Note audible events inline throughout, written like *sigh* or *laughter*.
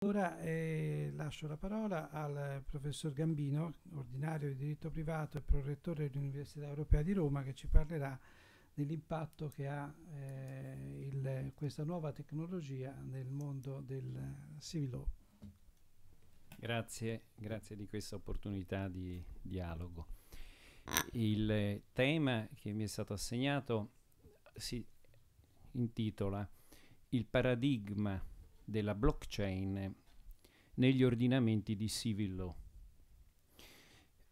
Ora eh, lascio la parola al professor Gambino, ordinario di diritto privato e prorettore dell'Università Europea di Roma, che ci parlerà dell'impatto che ha eh, il, questa nuova tecnologia nel mondo del civil law. Grazie, grazie di questa opportunità di dialogo. Il tema che mi è stato assegnato si intitola Il paradigma della blockchain negli ordinamenti di civil law.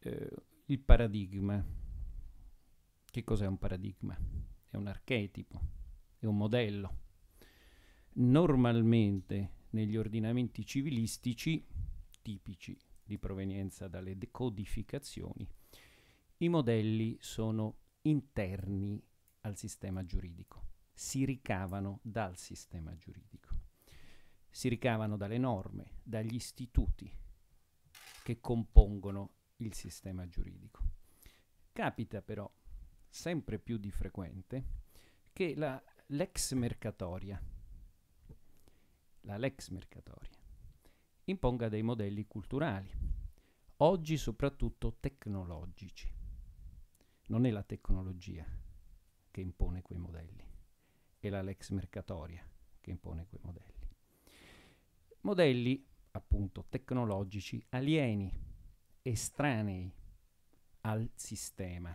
Eh, il paradigma. Che cos'è un paradigma? È un archetipo, è un modello. Normalmente negli ordinamenti civilistici tipici di provenienza dalle decodificazioni, i modelli sono interni al sistema giuridico, si ricavano dal sistema giuridico si ricavano dalle norme, dagli istituti che compongono il sistema giuridico. Capita però sempre più di frequente che la lex mercatoria, la lex mercatoria imponga dei modelli culturali, oggi soprattutto tecnologici. Non è la tecnologia che impone quei modelli, è la lex mercatoria che impone quei modelli modelli appunto tecnologici alieni, estranei al sistema,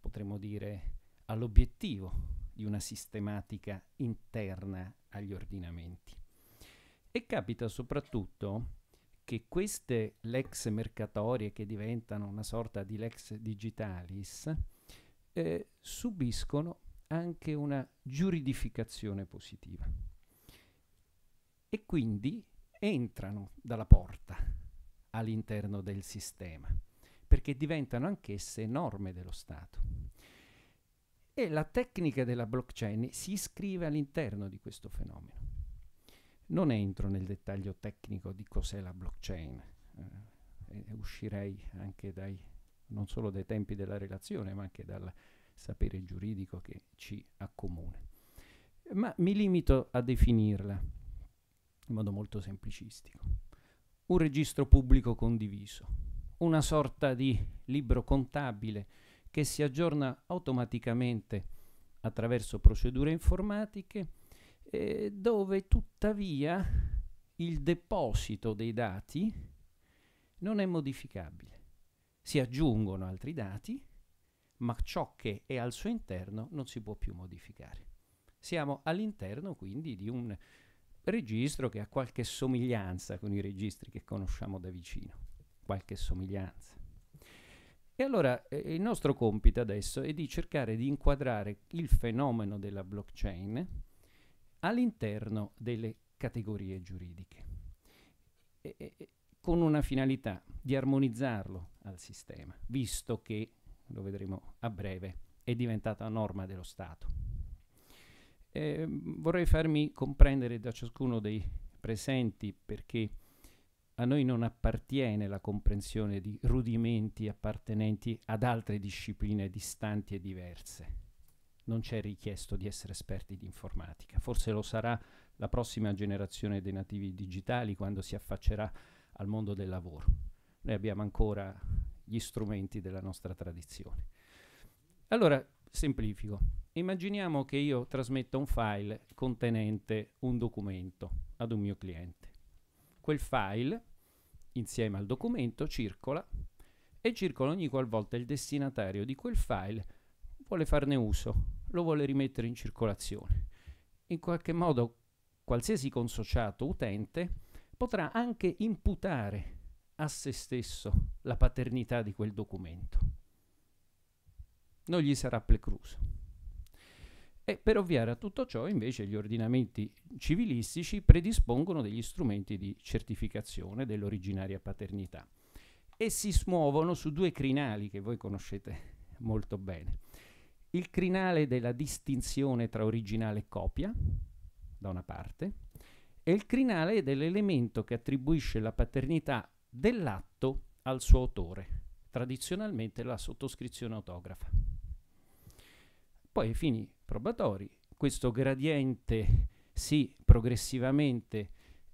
potremmo dire all'obiettivo di una sistematica interna agli ordinamenti. E capita soprattutto che queste lex mercatorie che diventano una sorta di lex digitalis eh, subiscono anche una giuridificazione positiva e quindi entrano dalla porta all'interno del sistema, perché diventano anch'esse norme dello Stato. E la tecnica della blockchain si iscrive all'interno di questo fenomeno. Non entro nel dettaglio tecnico di cos'è la blockchain, eh, uscirei anche dai, non solo dai tempi della relazione, ma anche dal sapere giuridico che ci accomuna. Ma mi limito a definirla in modo molto semplicistico. Un registro pubblico condiviso, una sorta di libro contabile che si aggiorna automaticamente attraverso procedure informatiche eh, dove tuttavia il deposito dei dati non è modificabile. Si aggiungono altri dati, ma ciò che è al suo interno non si può più modificare. Siamo all'interno quindi di un registro che ha qualche somiglianza con i registri che conosciamo da vicino, qualche somiglianza. E allora eh, il nostro compito adesso è di cercare di inquadrare il fenomeno della blockchain all'interno delle categorie giuridiche, e, e, con una finalità di armonizzarlo al sistema, visto che, lo vedremo a breve, è diventata norma dello Stato eh, vorrei farmi comprendere da ciascuno dei presenti perché a noi non appartiene la comprensione di rudimenti appartenenti ad altre discipline distanti e diverse. Non c'è richiesto di essere esperti di informatica. Forse lo sarà la prossima generazione dei nativi digitali quando si affaccerà al mondo del lavoro. Noi abbiamo ancora gli strumenti della nostra tradizione. Allora, semplifico. Immaginiamo che io trasmetta un file contenente un documento ad un mio cliente. Quel file, insieme al documento, circola e circola ogni qualvolta il destinatario di quel file vuole farne uso, lo vuole rimettere in circolazione. In qualche modo qualsiasi consociato utente potrà anche imputare a se stesso la paternità di quel documento. Non gli sarà precluso. E per ovviare a tutto ciò, invece, gli ordinamenti civilistici predispongono degli strumenti di certificazione dell'originaria paternità e si smuovono su due crinali che voi conoscete molto bene. Il crinale della distinzione tra originale e copia, da una parte, e il crinale dell'elemento che attribuisce la paternità dell'atto al suo autore, tradizionalmente la sottoscrizione autografa. Poi fini probatori. Questo gradiente si progressivamente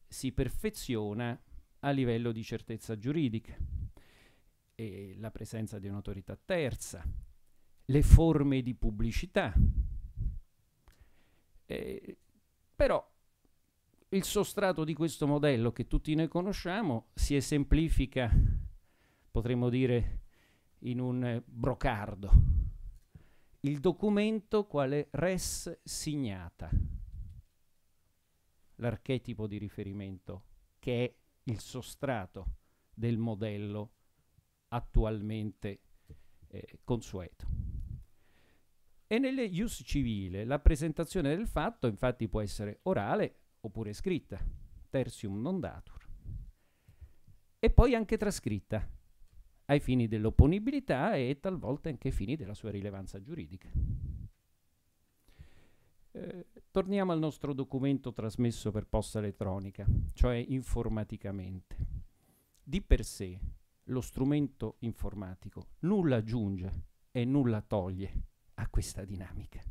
si perfeziona a livello di certezza giuridica, e la presenza di un'autorità terza, le forme di pubblicità. Eh, però il sostrato di questo modello che tutti noi conosciamo si esemplifica, potremmo dire, in un brocardo il documento quale res signata, l'archetipo di riferimento che è il sostrato del modello attualmente eh, consueto. E nelle ius civile la presentazione del fatto infatti può essere orale oppure scritta, tertium non datur, e poi anche trascritta, ai fini dell'opponibilità e talvolta anche ai fini della sua rilevanza giuridica. Eh, torniamo al nostro documento trasmesso per posta elettronica, cioè informaticamente. Di per sé lo strumento informatico nulla aggiunge e nulla toglie a questa dinamica.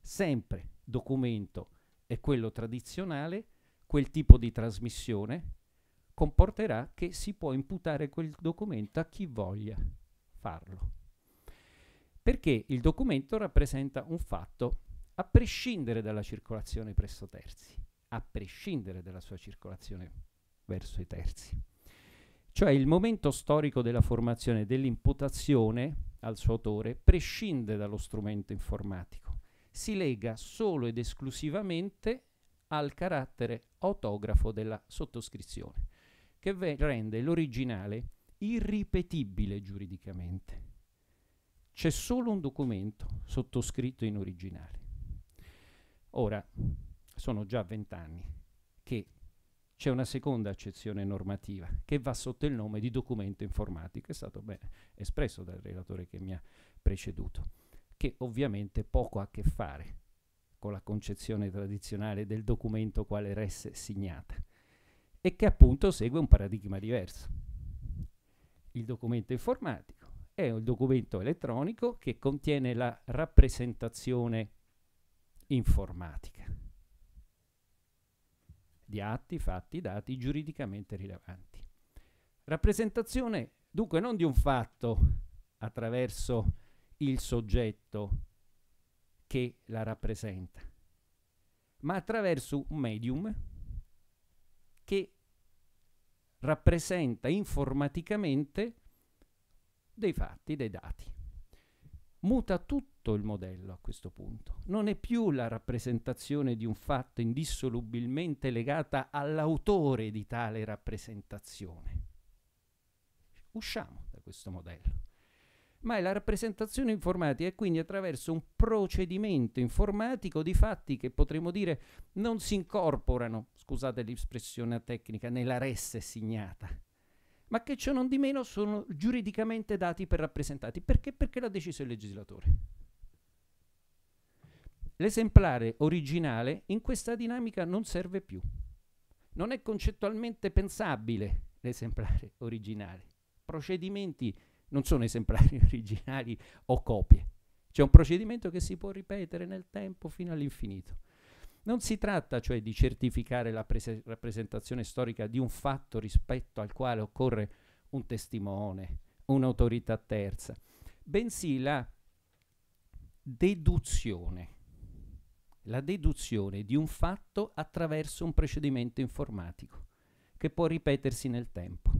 Sempre documento è quello tradizionale, quel tipo di trasmissione comporterà che si può imputare quel documento a chi voglia farlo. Perché il documento rappresenta un fatto a prescindere dalla circolazione presso terzi, a prescindere dalla sua circolazione verso i terzi. Cioè il momento storico della formazione dell'imputazione al suo autore prescinde dallo strumento informatico, si lega solo ed esclusivamente al carattere autografo della sottoscrizione che rende l'originale irripetibile giuridicamente. C'è solo un documento sottoscritto in originale. Ora, sono già vent'anni che c'è una seconda accezione normativa che va sotto il nome di documento informatico, è stato ben espresso dal relatore che mi ha preceduto, che ovviamente poco ha a che fare con la concezione tradizionale del documento quale resse signata e che appunto segue un paradigma diverso. Il documento informatico è un documento elettronico che contiene la rappresentazione informatica di atti, fatti, dati giuridicamente rilevanti. Rappresentazione dunque non di un fatto attraverso il soggetto che la rappresenta, ma attraverso un medium che rappresenta informaticamente dei fatti, dei dati. Muta tutto il modello a questo punto. Non è più la rappresentazione di un fatto indissolubilmente legata all'autore di tale rappresentazione. Usciamo da questo modello ma è la rappresentazione informatica e quindi attraverso un procedimento informatico di fatti che potremmo dire non si incorporano, scusate l'espressione tecnica, nella resse segnata, ma che ciò non di meno sono giuridicamente dati per rappresentati. Perché? Perché l'ha deciso il legislatore. L'esemplare originale in questa dinamica non serve più. Non è concettualmente pensabile l'esemplare originale. Procedimenti non sono esemplari *laughs* originali o copie. C'è un procedimento che si può ripetere nel tempo fino all'infinito. Non si tratta cioè di certificare la prese- rappresentazione storica di un fatto rispetto al quale occorre un testimone, un'autorità terza, bensì la deduzione, la deduzione di un fatto attraverso un procedimento informatico che può ripetersi nel tempo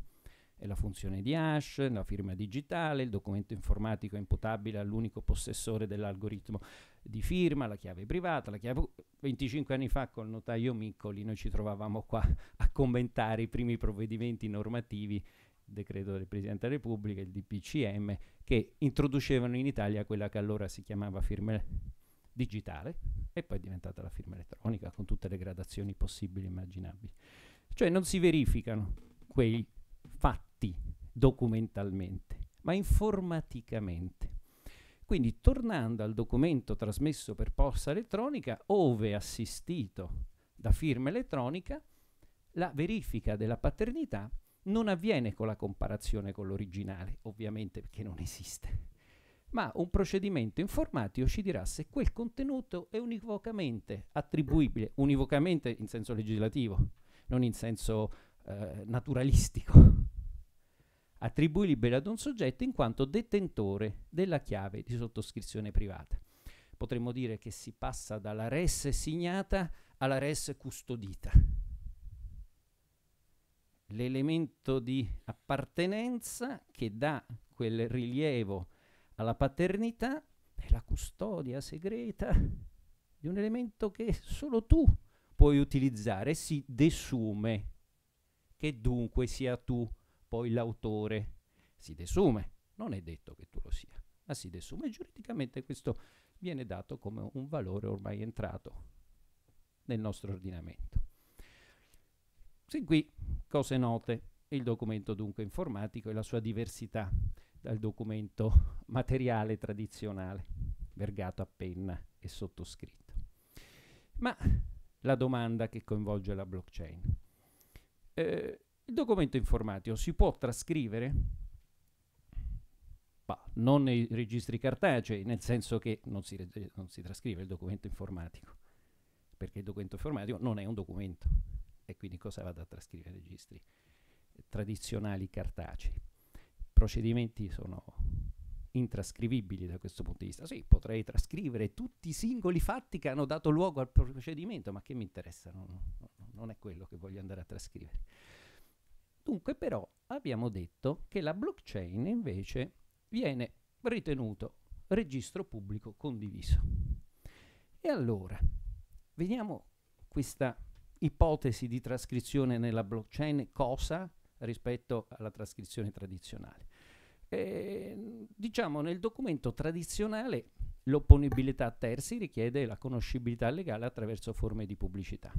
è la funzione di hash, la firma digitale, il documento informatico imputabile all'unico possessore dell'algoritmo di firma, la chiave privata, la chiave... 25 anni fa col notaio Miccoli noi ci trovavamo qua *laughs* a commentare i primi provvedimenti normativi decreto del Presidente della Repubblica, il DPCM, che introducevano in Italia quella che allora si chiamava firma digitale e poi è diventata la firma elettronica con tutte le gradazioni possibili e immaginabili. Cioè non si verificano quei fatti documentalmente, ma informaticamente. Quindi tornando al documento trasmesso per posta elettronica, ove assistito da firma elettronica, la verifica della paternità non avviene con la comparazione con l'originale, ovviamente perché non esiste, ma un procedimento informatico ci dirà se quel contenuto è univocamente attribuibile, univocamente in senso legislativo, non in senso eh, naturalistico, attribuibile ad un soggetto in quanto detentore della chiave di sottoscrizione privata. Potremmo dire che si passa dalla res signata alla res custodita. L'elemento di appartenenza che dà quel rilievo alla paternità è la custodia segreta di un elemento che solo tu puoi utilizzare, si desume che dunque sia tu poi l'autore. Si desume, non è detto che tu lo sia, ma si desume. Giuridicamente questo viene dato come un valore ormai entrato nel nostro ordinamento. Sin qui cose note, il documento dunque informatico e la sua diversità dal documento materiale tradizionale, vergato a penna e sottoscritto. Ma la domanda che coinvolge la blockchain. Eh, il documento informatico si può trascrivere? Bah, non nei registri cartacei, nel senso che non si, non si trascrive il documento informatico, perché il documento informatico non è un documento e quindi cosa vado a trascrivere i registri tradizionali cartacei? Procedimenti sono intrascrivibili da questo punto di vista. Sì, potrei trascrivere tutti i singoli fatti che hanno dato luogo al procedimento, ma che mi interessano? Non, non è quello che voglio andare a trascrivere. Dunque però abbiamo detto che la blockchain invece viene ritenuto registro pubblico condiviso. E allora, vediamo questa ipotesi di trascrizione nella blockchain cosa rispetto alla trascrizione tradizionale. E, ehm, diciamo nel documento tradizionale l'opponibilità a terzi richiede la conoscibilità legale attraverso forme di pubblicità.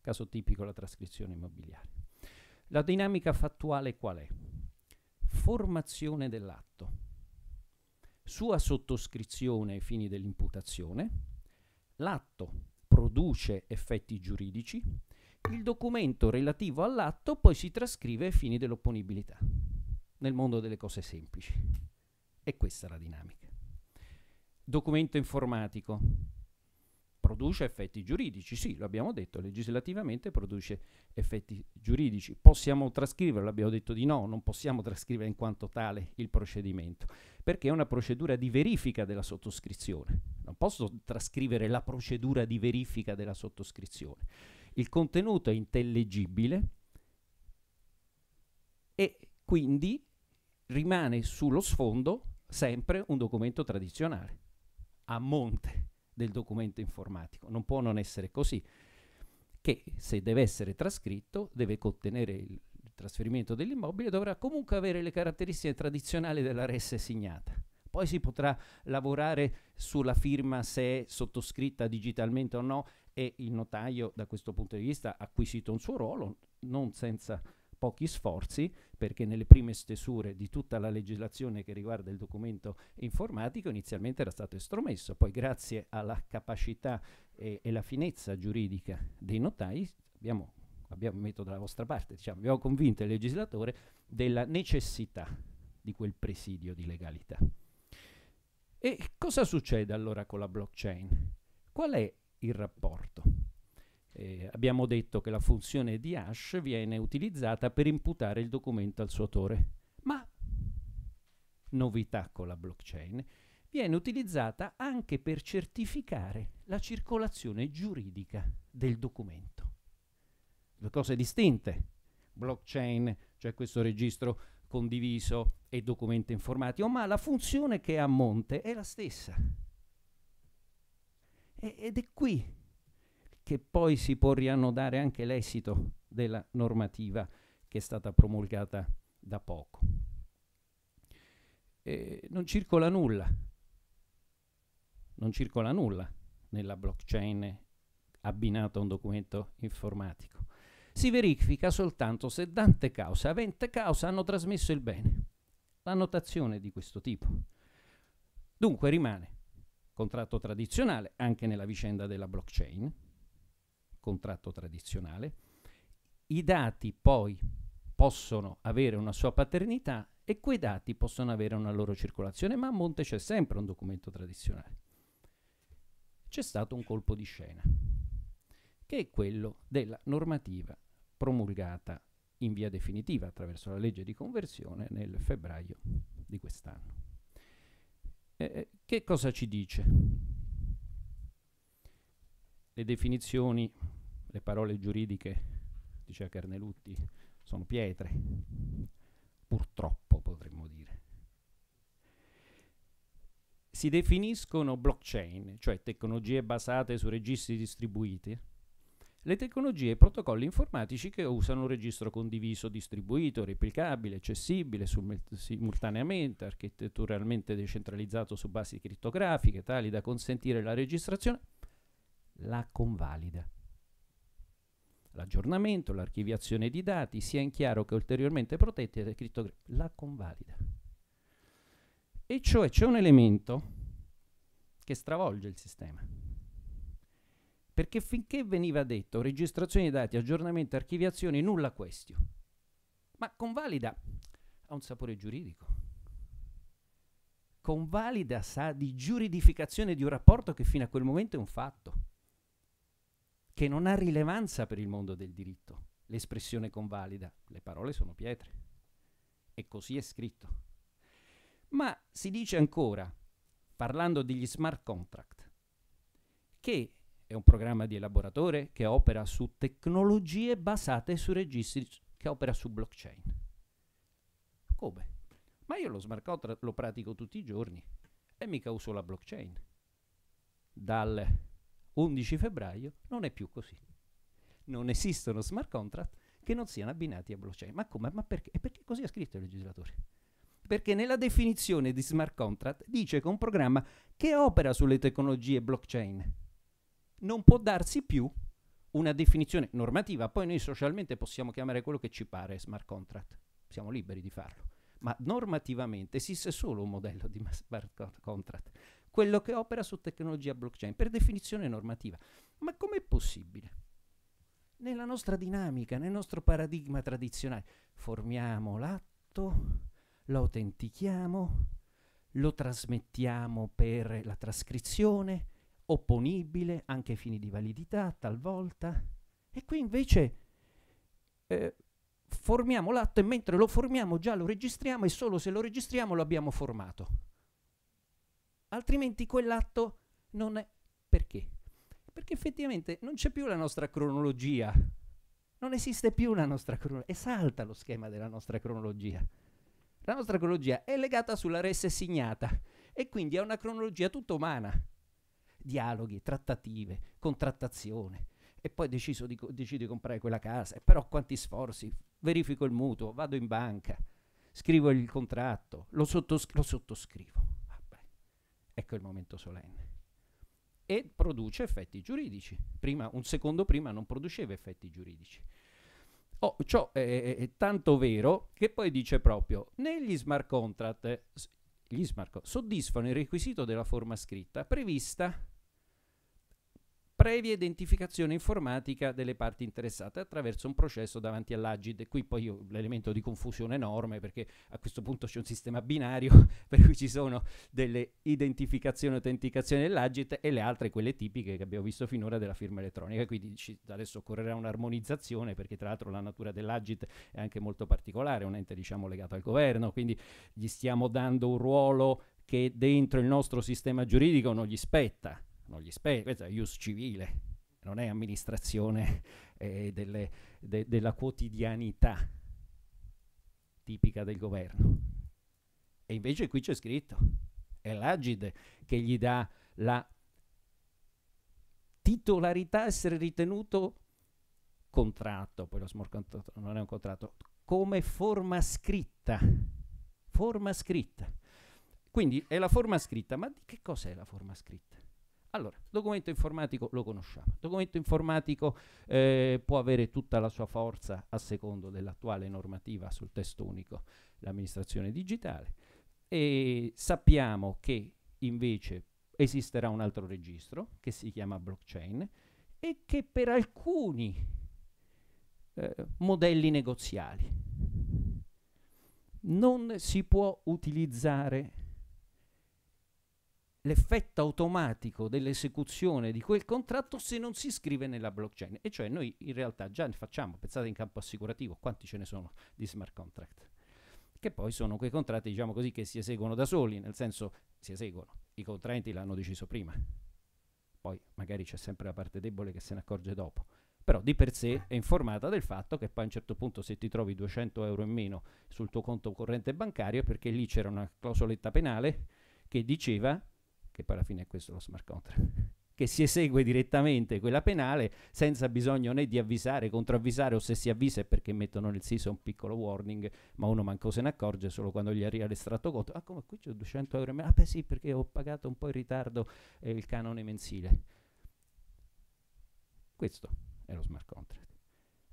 Caso tipico la trascrizione immobiliare. La dinamica fattuale qual è? Formazione dell'atto, sua sottoscrizione ai fini dell'imputazione, l'atto produce effetti giuridici, il documento relativo all'atto poi si trascrive ai fini dell'opponibilità, nel mondo delle cose semplici. E questa è la dinamica. Documento informatico, produce effetti giuridici, sì, lo abbiamo detto, legislativamente produce effetti giuridici. Possiamo trascriverlo, abbiamo detto di no, non possiamo trascrivere in quanto tale il procedimento, perché è una procedura di verifica della sottoscrizione. Non posso trascrivere la procedura di verifica della sottoscrizione. Il contenuto è intellegibile e quindi rimane sullo sfondo sempre un documento tradizionale a monte del documento informatico. Non può non essere così, che se deve essere trascritto, deve contenere il trasferimento dell'immobile, dovrà comunque avere le caratteristiche tradizionali della res segnata. Poi si potrà lavorare sulla firma se è sottoscritta digitalmente o no e il notaio da questo punto di vista ha acquisito un suo ruolo, non senza pochi sforzi perché nelle prime stesure di tutta la legislazione che riguarda il documento informatico inizialmente era stato estromesso, poi grazie alla capacità e, e la finezza giuridica dei notai abbiamo, abbiamo metto dalla vostra parte, diciamo, abbiamo convinto il legislatore della necessità di quel presidio di legalità. E cosa succede allora con la blockchain? Qual è il rapporto? Eh, abbiamo detto che la funzione di hash viene utilizzata per imputare il documento al suo autore, ma, novità con la blockchain, viene utilizzata anche per certificare la circolazione giuridica del documento. Due cose distinte. Blockchain, cioè questo registro condiviso e documento informatico, ma la funzione che è a monte è la stessa. E, ed è qui che poi si può riannodare anche l'esito della normativa che è stata promulgata da poco. E non circola nulla, non circola nulla nella blockchain abbinata a un documento informatico. Si verifica soltanto se dante causa avente causa hanno trasmesso il bene. La L'annotazione di questo tipo. Dunque rimane contratto tradizionale anche nella vicenda della blockchain, contratto tradizionale, i dati poi possono avere una sua paternità e quei dati possono avere una loro circolazione, ma a monte c'è sempre un documento tradizionale. C'è stato un colpo di scena, che è quello della normativa promulgata in via definitiva attraverso la legge di conversione nel febbraio di quest'anno. Eh, eh che cosa ci dice? le definizioni, le parole giuridiche, diceva Carnelutti, sono pietre, purtroppo potremmo dire. Si definiscono blockchain, cioè tecnologie basate su registri distribuiti, le tecnologie e protocolli informatici che usano un registro condiviso, distribuito, replicabile, accessibile simultaneamente, architetturalmente decentralizzato su basi criptografiche, tali da consentire la registrazione la convalida. L'aggiornamento, l'archiviazione di dati, sia in chiaro che ulteriormente protetti, è scritto la convalida. E cioè c'è un elemento che stravolge il sistema. Perché finché veniva detto registrazione di dati, aggiornamento, archiviazione, nulla questio. Ma convalida ha un sapore giuridico. Convalida sa di giuridificazione di un rapporto che fino a quel momento è un fatto che non ha rilevanza per il mondo del diritto. L'espressione convalida, le parole sono pietre. E così è scritto. Ma si dice ancora, parlando degli smart contract, che è un programma di elaboratore che opera su tecnologie basate su registri che opera su blockchain. Come? Ma io lo smart contract lo pratico tutti i giorni e mica uso la blockchain. Dal 11 febbraio non è più così. Non esistono smart contract che non siano abbinati a blockchain. Ma come? Ma perché? E perché così ha scritto il legislatore? Perché nella definizione di smart contract dice che un programma che opera sulle tecnologie blockchain non può darsi più una definizione normativa, poi noi socialmente possiamo chiamare quello che ci pare smart contract, siamo liberi di farlo, ma normativamente esiste solo un modello di smart contract quello che opera su tecnologia blockchain, per definizione normativa. Ma com'è possibile? Nella nostra dinamica, nel nostro paradigma tradizionale, formiamo l'atto, lo autentichiamo, lo trasmettiamo per la trascrizione, opponibile anche ai fini di validità talvolta, e qui invece... Eh, formiamo l'atto e mentre lo formiamo già lo registriamo e solo se lo registriamo lo abbiamo formato altrimenti quell'atto non è... Perché? Perché effettivamente non c'è più la nostra cronologia, non esiste più la nostra cronologia, esalta lo schema della nostra cronologia. La nostra cronologia è legata sulla res signata e quindi è una cronologia tutta umana. Dialoghi, trattative, contrattazione. E poi deciso di, decido di comprare quella casa, e però quanti sforzi, verifico il mutuo, vado in banca, scrivo il contratto, lo, sottos- lo sottoscrivo ecco il momento solenne. E produce effetti giuridici. Prima, un secondo prima non produceva effetti giuridici. Oh, ciò è, è, tanto vero che poi dice proprio, negli smart contract, gli smart contract soddisfano il requisito della forma scritta prevista previa identificazione informatica delle parti interessate attraverso un processo davanti all'Agid. E qui poi io, l'elemento di confusione enorme perché a questo punto c'è un sistema binario *laughs* per cui ci sono delle identificazioni e autenticazioni dell'Agid e le altre, quelle tipiche che abbiamo visto finora della firma elettronica. Quindi ci, adesso occorrerà un'armonizzazione perché tra l'altro la natura dell'Agid è anche molto particolare, è un ente diciamo legato al governo, quindi gli stiamo dando un ruolo che dentro il nostro sistema giuridico non gli spetta non gli esperti, questo è ius civile, non è amministrazione *laughs* eh, delle, de, della quotidianità tipica del governo. E invece qui c'è scritto, è l'Agide che gli dà la titolarità essere ritenuto contratto, poi lo smorcantato non è un contratto, come forma scritta. Forma scritta. Quindi è la forma scritta, ma di che cos'è la forma scritta? Allora, documento informatico lo conosciamo. Documento informatico eh, può avere tutta la sua forza a secondo dell'attuale normativa sul testo unico, l'amministrazione digitale. E sappiamo che invece esisterà un altro registro che si chiama blockchain e che per alcuni eh, modelli negoziali non si può utilizzare l'effetto automatico dell'esecuzione di quel contratto se non si scrive nella blockchain. E cioè noi in realtà già ne facciamo, pensate in campo assicurativo, quanti ce ne sono di smart contract? Che poi sono quei contratti, diciamo così, che si eseguono da soli, nel senso si eseguono, i contraenti l'hanno deciso prima. Poi magari c'è sempre la parte debole che se ne accorge dopo però di per sé è informata del fatto che poi a un certo punto se ti trovi 200 euro in meno sul tuo conto corrente bancario è perché lì c'era una clausoletta penale che diceva che poi alla fine è questo lo smart contract, *laughs* che si esegue direttamente quella penale senza bisogno né di avvisare, contravvisare o se si avvisa è perché mettono nel SISO un piccolo warning, ma uno manco se ne accorge solo quando gli arriva l'estratto conto. Ah, come qui c'è 200 euro in meno? Ah, beh sì, perché ho pagato un po' in ritardo eh, il canone mensile. Questo è lo smart contract.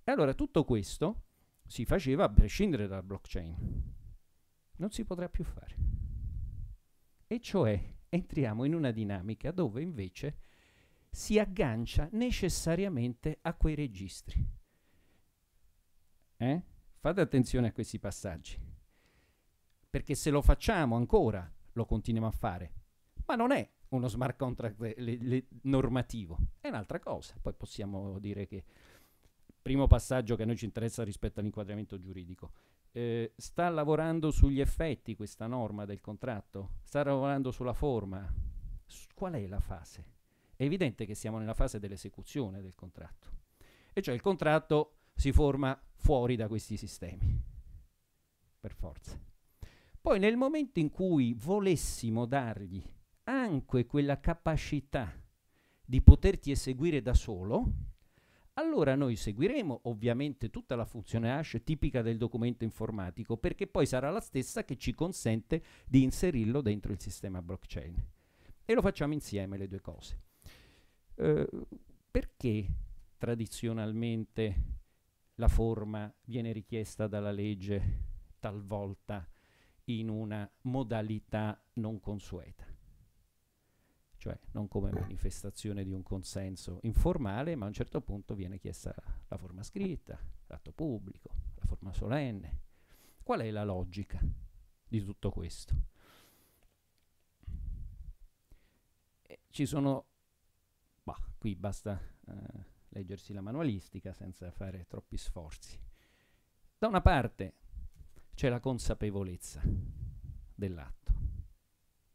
E allora tutto questo si faceva a prescindere dalla blockchain. Non si potrà più fare. E cioè entriamo in una dinamica dove invece si aggancia necessariamente a quei registri. Eh? Fate attenzione a questi passaggi, perché se lo facciamo ancora lo continuiamo a fare, ma non è uno smart contract eh, le, le normativo, è un'altra cosa. Poi possiamo dire che il primo passaggio che a noi ci interessa rispetto all'inquadramento giuridico eh, sta lavorando sugli effetti questa norma del contratto, sta lavorando sulla forma. S qual è la fase? È evidente che siamo nella fase dell'esecuzione del contratto. E cioè il contratto si forma fuori da questi sistemi, per forza. Poi nel momento in cui volessimo dargli anche quella capacità di poterti eseguire da solo, allora noi seguiremo ovviamente tutta la funzione hash tipica del documento informatico perché poi sarà la stessa che ci consente di inserirlo dentro il sistema blockchain. E lo facciamo insieme le due cose. Eh, perché tradizionalmente la forma viene richiesta dalla legge talvolta in una modalità non consueta? cioè non come manifestazione di un consenso informale, ma a un certo punto viene chiesta la forma scritta, l'atto pubblico, la forma solenne. Qual è la logica di tutto questo? E ci sono, bah, qui basta eh, leggersi la manualistica senza fare troppi sforzi. Da una parte c'è la consapevolezza dell'atto,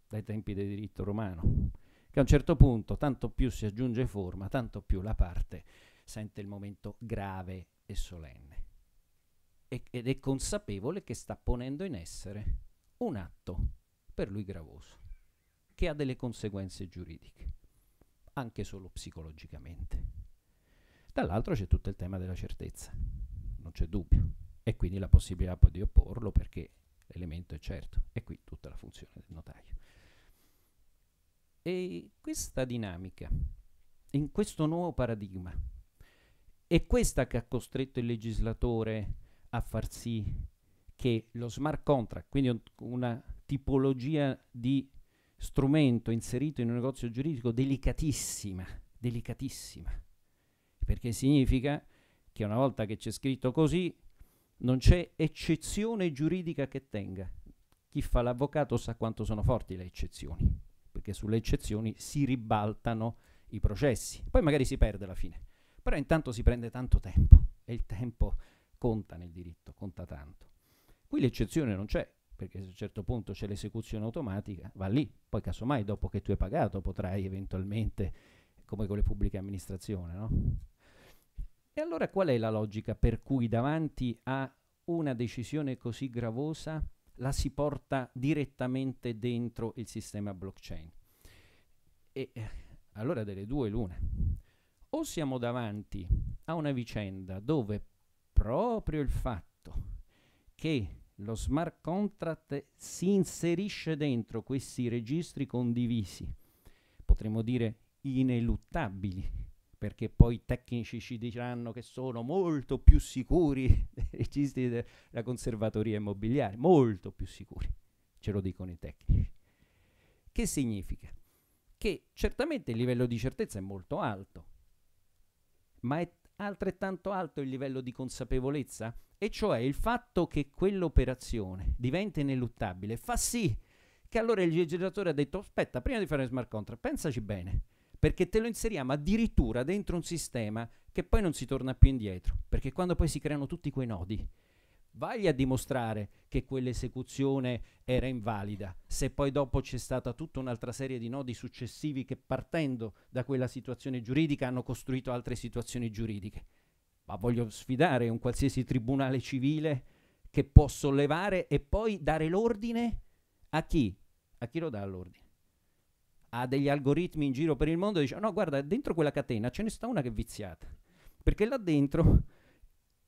dai tempi del diritto romano, che a un certo punto, tanto più si aggiunge forma, tanto più la parte sente il momento grave e solenne e, ed è consapevole che sta ponendo in essere un atto per lui gravoso, che ha delle conseguenze giuridiche, anche solo psicologicamente. Dall'altro c'è tutto il tema della certezza, non c'è dubbio, e quindi la possibilità poi di opporlo perché l'elemento è certo, e qui tutta la funzione del notaio. E questa dinamica, in questo nuovo paradigma, è questa che ha costretto il legislatore a far sì che lo smart contract, quindi una tipologia di strumento inserito in un negozio giuridico delicatissima, delicatissima, perché significa che una volta che c'è scritto così non c'è eccezione giuridica che tenga. Chi fa l'avvocato sa quanto sono forti le eccezioni perché sulle eccezioni si ribaltano i processi. Poi magari si perde alla fine, però intanto si prende tanto tempo e il tempo conta nel diritto, conta tanto. Qui l'eccezione non c'è, perché se a un certo punto c'è l'esecuzione automatica, va lì, poi casomai dopo che tu hai pagato potrai eventualmente, come con le pubbliche amministrazioni, no? E allora qual è la logica per cui davanti a una decisione così gravosa la si porta direttamente dentro il sistema blockchain. E eh, allora delle due l'una. O siamo davanti a una vicenda dove proprio il fatto che lo smart contract si inserisce dentro questi registri condivisi, potremmo dire ineluttabili, perché poi i tecnici ci diranno che sono molto più sicuri *laughs* dei registri della conservatoria immobiliare, molto più sicuri, ce lo dicono i tecnici. Che significa? Che certamente il livello di certezza è molto alto, ma è altrettanto alto il livello di consapevolezza, e cioè il fatto che quell'operazione diventa ineluttabile fa sì che allora il legislatore ha detto aspetta, prima di fare smart contract, pensaci bene, perché te lo inseriamo addirittura dentro un sistema che poi non si torna più indietro, perché quando poi si creano tutti quei nodi, vai a dimostrare che quell'esecuzione era invalida, se poi dopo c'è stata tutta un'altra serie di nodi successivi che partendo da quella situazione giuridica hanno costruito altre situazioni giuridiche. Ma voglio sfidare un qualsiasi tribunale civile che può sollevare e poi dare l'ordine a chi? A chi lo dà l'ordine? ha degli algoritmi in giro per il mondo e dice no guarda dentro quella catena ce ne sta una che è viziata perché là dentro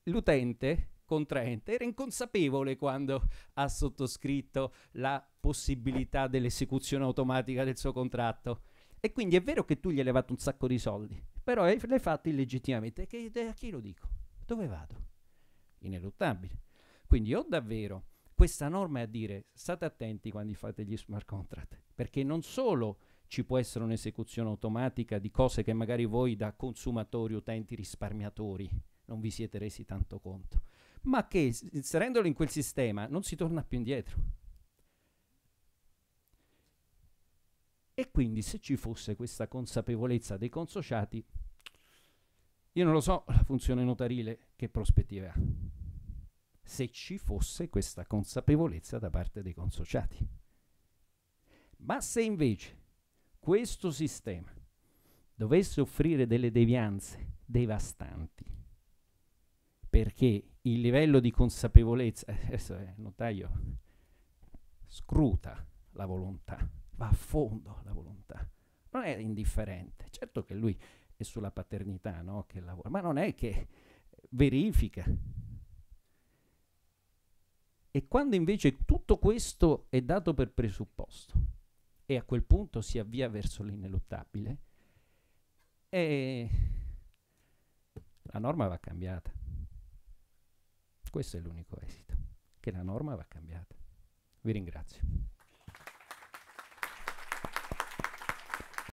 l'utente contraente era inconsapevole quando ha sottoscritto la possibilità dell'esecuzione automatica del suo contratto e quindi è vero che tu gli hai levato un sacco di soldi però l'hai fatto illegittimamente che, eh, a chi lo dico? dove vado? ineluttabile quindi ho davvero questa norma è a dire state attenti quando fate gli smart contract perché non solo ci può essere un'esecuzione automatica di cose che magari voi da consumatori, utenti, risparmiatori non vi siete resi tanto conto, ma che inserendolo in quel sistema non si torna più indietro. E quindi se ci fosse questa consapevolezza dei consociati, io non lo so la funzione notarile che prospettive ha, se ci fosse questa consapevolezza da parte dei consociati. Ma se invece questo sistema dovesse offrire delle devianze devastanti, perché il livello di consapevolezza, eh, adesso il eh, notaio scruta la volontà, va a fondo la volontà, non è indifferente, certo che lui è sulla paternità no, che lavora, ma non è che verifica. E quando invece tutto questo è dato per presupposto, e a quel punto si avvia verso l'ineluttabile e la norma va cambiata. Questo è l'unico esito, che la norma va cambiata. Vi ringrazio.